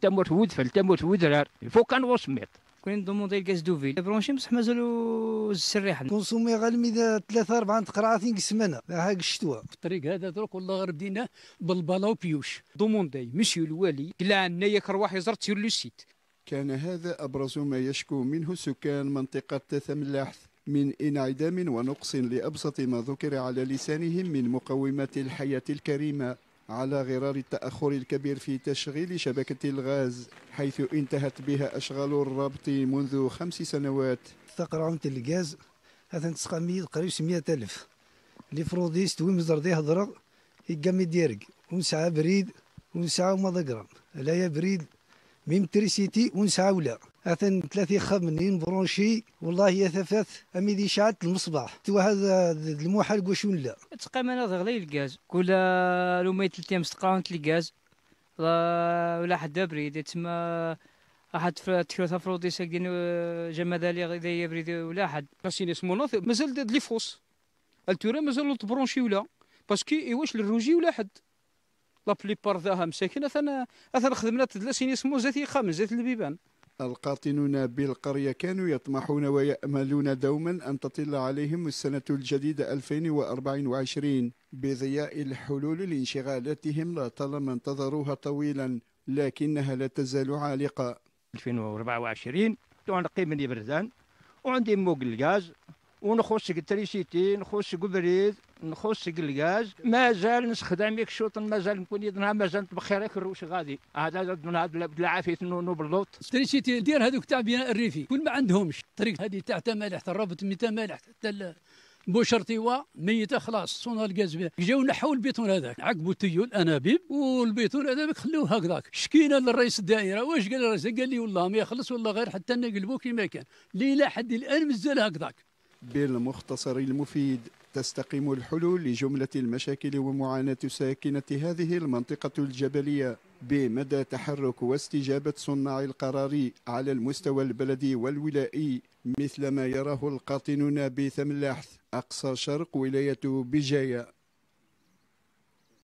تموت ودفل تموت ودرار فوق وسميط كاين ضمون ديال كاز دوفيل برونشي بصح مازالو السريح كونسومي غالمي ثلاثة أربعة قرعاتين قسمنا هاك الشتوى في الطريق هذا دروك والله غير بدينا بالبلا وبيوش ضمون داي مشيو الوالي عندنا ياك رواح زرت سير لو سيت كان هذا أبرز ما يشكو منه سكان منطقة تثم من انعدام ونقص لأبسط ما ذكر على لسانهم من مقومات الحياة الكريمة على غرار التأخر الكبير في تشغيل شبكة الغاز حيث انتهت بها أشغال الربط منذ خمس سنوات تقرعون الغاز هذا تسقى مية قريب سمية ألف اللي فروديس توي مزر دي هضرة يقام ديرك ونسعى بريد ونسعى وما لا يا بريد ميم تريسيتي ونسعى ولا اثن ثلاثة خمنين برونشي والله يا ثفاث اميدي شعلت المصباح هذا الموحل قوش لا تقام انا غلي الغاز كل لو ثلاث ايام سقانت الغاز ولا حد بريد تما احد تكرث افرودي ساكدين جما لي غير بريد ولا حد اسمو اسمونا مازال لي فوس التورا مازالوا تبرونشي ولا باسكو واش الروجي ولا حد لا بار ذاها مساكن اثنا اثنا خدمنا تدلا سيني سمو زيتي خامس زيت البيبان القاطنون بالقرية كانوا يطمحون ويأملون دوما أن تطل عليهم السنة الجديدة 2024 بضياء الحلول لانشغالاتهم لطالما انتظروها طويلا لكنها لا تزال عالقة 2024 تعنقي من برزان وعندي موق الغاز ونخش التريسيتي نخش قبريد نخص الغاز مازال نستخدم ياك الشوط مازال نكون يدنا مازال نتبخر ياك الروش غادي هذا بالعافيه نونو باللوط تريشيت دير هذوك تاع بناء الريفي كل ما عندهمش الطريق هذه تاع تمالح الرابط من تمالح حتى بوشر ميته خلاص صونا الغاز جاو نحوا البيتون هذاك عقبوا تيو الانابيب والبيتون هذاك خلوه هكذاك شكينا للرئيس الدائره واش قال الرئيس قال لي والله ما يخلص والله غير حتى نقلبوه كما كان ليله حد الان مازال هكذاك بالمختصر المفيد تستقيم الحلول لجملة المشاكل ومعاناة ساكنة هذه المنطقة الجبلية بمدى تحرك واستجابة صناع القرار على المستوى البلدي والولائي مثل ما يراه القاطنون بثملاح أقصى شرق ولاية بجاية